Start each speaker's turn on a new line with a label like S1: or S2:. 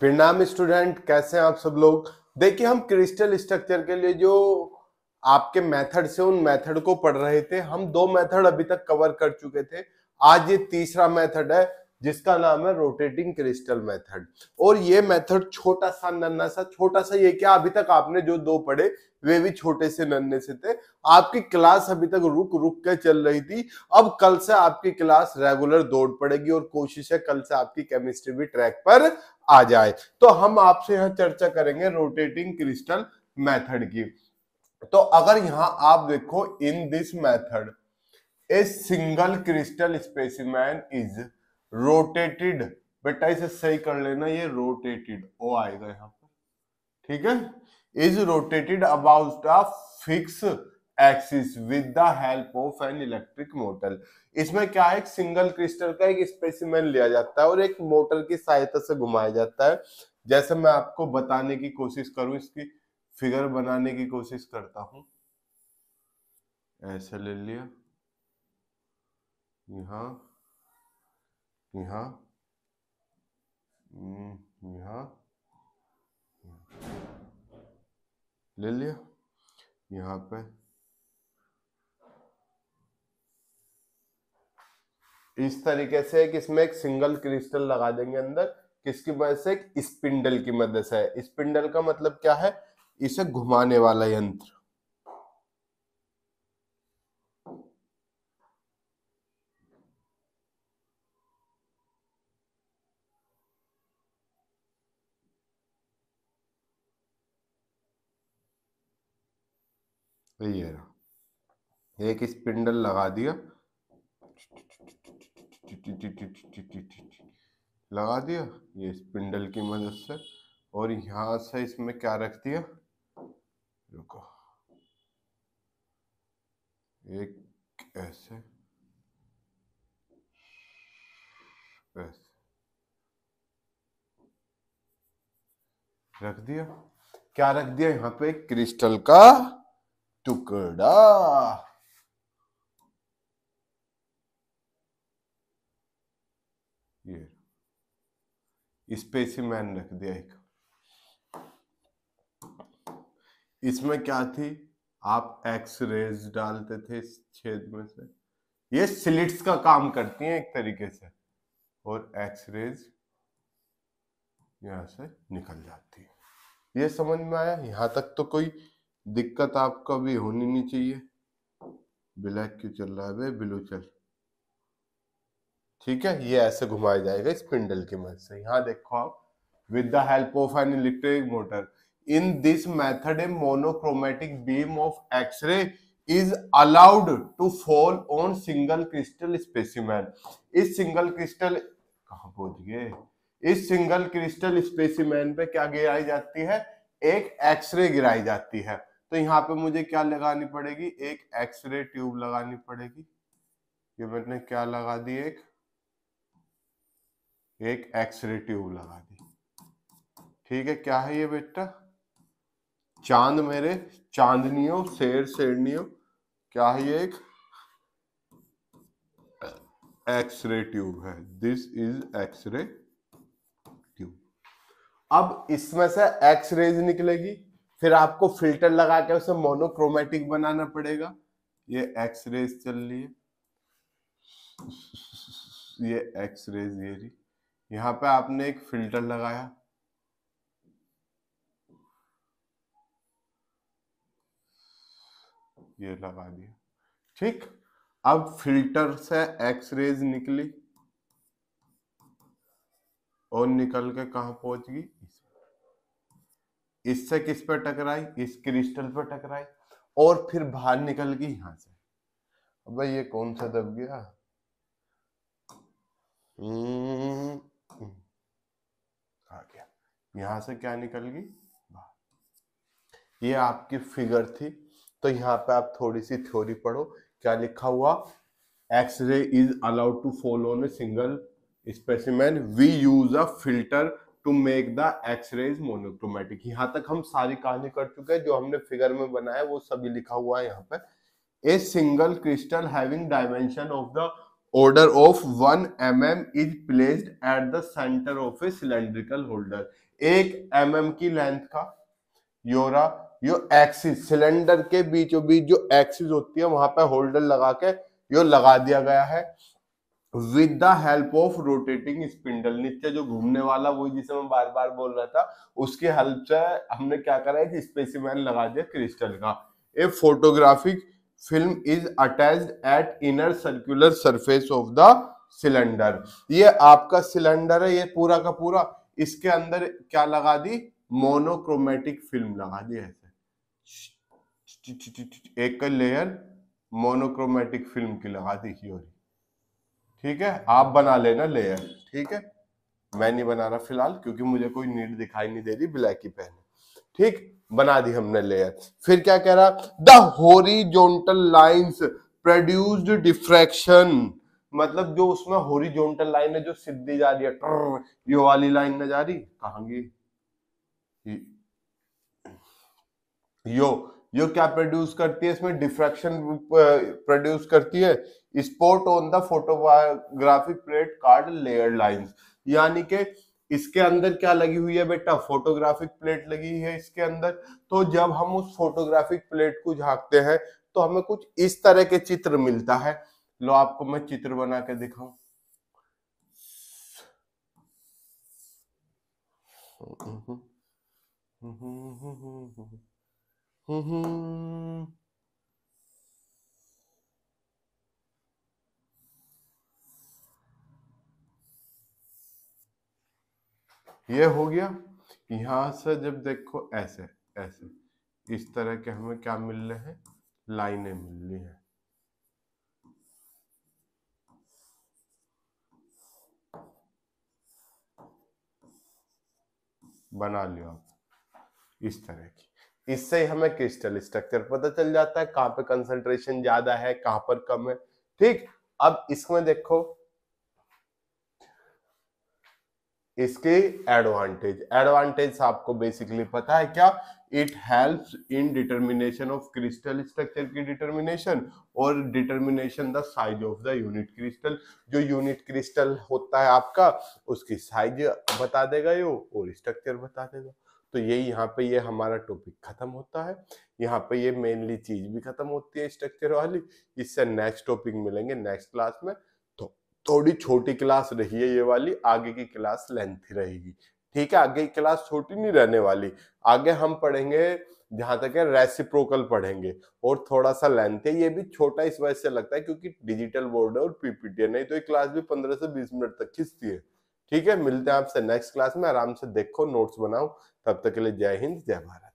S1: प्रणाम स्टूडेंट कैसे हैं आप सब लोग देखिए हम क्रिस्टल स्ट्रक्चर के लिए जो आपके मेथड से उन मेथड को पढ़ रहे थे हम दो मेथड अभी तक कवर कर चुके थे आज ये तीसरा मेथड है जिसका नाम है रोटेटिंग क्रिस्टल मेथड और ये मेथड छोटा सा नन्ना सा छोटा सा ये क्या अभी तक आपने जो दो पढ़े वे भी छोटे से नन्हे से थे आपकी क्लास अभी तक रुक रुक के चल रही थी अब कल से आपकी क्लास रेगुलर दौड़ पड़ेगी और कोशिश है कल से आपकी केमिस्ट्री भी ट्रैक पर आ जाए तो हम आपसे यहाँ चर्चा करेंगे रोटेटिंग क्रिस्टल मैथड की तो अगर यहाँ आप देखो in this method a single crystal specimen is rotated बेटा इसे सही कर लेना ये रोटेटेड ओ आएगा यहां पर ठीक है is rotated about a fix axis with the help of an electric motor इसमें क्या है सिंगल क्रिस्टल का एक स्पेसिमेन लिया जाता है और एक मोटर की सहायता से घुमाया जाता है जैसे मैं आपको बताने की कोशिश करूं इसकी फिगर बनाने की कोशिश करता हूं ऐसे ले लिया यहाँ यहाँ हम्म, यहाँ ले लिया यहाँ पे इस तरीके से कि इसमें एक सिंगल क्रिस्टल लगा देंगे अंदर किसकी मदद से एक स्पिंडल की मदद से स्पिंडल का मतलब क्या है इसे घुमाने वाला यंत्र ये रहा एक स्पिंडल लगा दिया लगा दिया ये स्पिंडल की मदद से और यहाँ से इसमें क्या रख दिया रुको एक ऐसे ऐसे रख दिया क्या रख दिया यहाँ पे क्रिस्टल का टुकड़ा ये स्पेसिमैन रख दिया एक इसमें क्या थी आप एक्स रेज डालते थे इस छेद में से ये स्लिट्स का काम करती हैं एक तरीके से और एक्स रेज यहां से निकल जाती है ये समझ में आया यहां तक तो कोई दिक्कत आपको भी होनी नहीं चाहिए ब्लैक क्यों चल रहा है ब्लू चल ठीक है ये ऐसे घुमाया जाएगा इस पिंडल की मदद से यहाँ देखो आप with the help of an electric motor in this method a monochromatic beam of X ray is allowed to fall on single crystal crystal इस सिंगल क्रिस्टल कहा पहुंच गए इस सिंगल क्रिस्टल स्पेसिमेन पे क्या गिराई जाती है एक एक्सरे गिराई जाती है तो यहाँ पे मुझे क्या लगानी पड़ेगी एक एक्सरे ट्यूब लगानी पड़ेगी ये मैंने क्या लगा दी एक एक एक्सरे ट्यूब लगा दी ठीक है क्या है ये बेटा चांद मेरे चांदनियों शेर शेरनियों क्या है ये एक एक्सरे ट्यूब है दिस इज एक्सरे ट्यूब अब इसमें से एक्सरेज निकलेगी फिर आपको फिल्टर लगा के उसे मोनोक्रोमेटिक बनाना पड़ेगा ये एक्स रेज चल रही है ये एक्स रेज ये रही यहां पे आपने एक फिल्टर लगाया ये लगा दिया ठीक अब फिल्टर से एक्स रेज निकली और निकल के कहा पहुंच गई इससे किस पर टकराई इस क्रिस्टल पर टकराई और फिर बाहर निकल गई यहां से अब भाई ये कौन सा दब गया हम्म। आ गया यहां से क्या निकल गई ये आपकी फिगर थी तो यहाँ पे आप थोड़ी सी थ्योरी पढ़ो क्या लिखा हुआ X ray is allowed to follow on a single specimen we use a filter to make the X rays monochromatic यहां तक हम सारी कहानी कर चुके हैं जो हमने फिगर में बनाया वो सभी लिखा हुआ है यहाँ पे a single crystal having dimension of the order of one m m is placed at the centre of a cylindrical holder एक एम mm एम की लेंथ का योरा यो एक्सिस सिलेंडर के बीचों बीच जो एक्सिस होती है वहां पर होल्डर लगा के यो लगा दिया गया है with the help of rotating spindle नीचे जो घूमने वाला वही जिसे मैं बार बार बोल रहा था उसके हेल्प से हमने क्या करा है कि स्पेसिमैन लगा दिया क्रिस्टल का a photographic film is attach at inner circular surface of the cylinder ये आपका सिलेंडर है ये पूरा का पूरा इसके अंदर क्या लगा दी मोनोक्रोमेटिक फिल्म लगा दी ऐसे एक लेयर मोनोक्रोमेटिक फिल्म की लगा दी की ठीक है आप बना लेना लेयर ठीक है मैं नहीं बना रहा फिलहाल क्योंकि मुझे कोई नीड दिखाई नहीं दे रही ब्लैक ही पहने ठीक बना दी हमने लेयर फिर क्या कह रहा the horizontal line produced diffraction मतलब जो उसमें होरिजोनटल लाइन है जो सीधी जा रही है ये वाली लाइन ना जा रही कहा यो जो क्या प्रोड्यूस करती है इसमें डिफ्रैक्शन प्रोड्यूस करती है spot on the photographic plate called layer lines यानी के इसके अंदर क्या लगी हुई है बेटा फोटोग्राफिक प्लेट लगी है इसके अंदर तो जब हम उस फोटोग्राफिक प्लेट को झांकते हैं तो हमें कुछ इस तरह के चित्र मिलता है लो आपको मैं चित्र बना के दिखाऊं हम्म हम्म, हम्म, हम्म, हम्म Mm-hmm. ये हो गया यहां से जब देखो ऐसे ऐसे इस तरह के हमें क्या मिल रहे हैं लाइनें मिल रही हैं बना लियो आप इस तरह की इससे हमें क्रिस्टल स्ट्रक्चर पता चल जाता है कहां पे कंसंट्रेशन ज्यादा है कहां पर कम है ठीक अब इसमें देखो इसके एडवांटेज एडवांटेज आपको बेसिकली पता है क्या it help in determination of crystal structure की डिटर्मिनेशन और determination the size of the unit crystal जो यूनिट क्रिस्टल होता है आपका उसकी साइज बता देगा यो और स्ट्रक्चर बता देगा तो ये यहाँ पे ये हमारा टॉपिक खत्म होता है यहाँ पे ये मेनली चीज भी खत्म होती है स्ट्रक्चर वाली इससे नेक्स्ट टॉपिक मिलेंगे नेक्स्ट क्लास में तो थोड़ी छोटी क्लास रही है ये वाली आगे की क्लास लेंथी रहेगी ठीक है आगे की क्लास छोटी नहीं रहने वाली आगे हम पढ़ेंगे जहां तक है रेसिप्रोकल पढ़ेंगे और थोड़ा सा लेंथ है ये भी छोटा इस वजह से लगता है क्योंकि डिजिटल बोर्ड है और पीपीटी है नहीं तो ये क्लास भी पंद्रह से बीस मिनट तक खींचती है ठीक है मिलते हैं आपसे नेक्स्ट क्लास में आराम से देखो नोट्स बनाओ तब तक के लिए जय हिंद जय भारत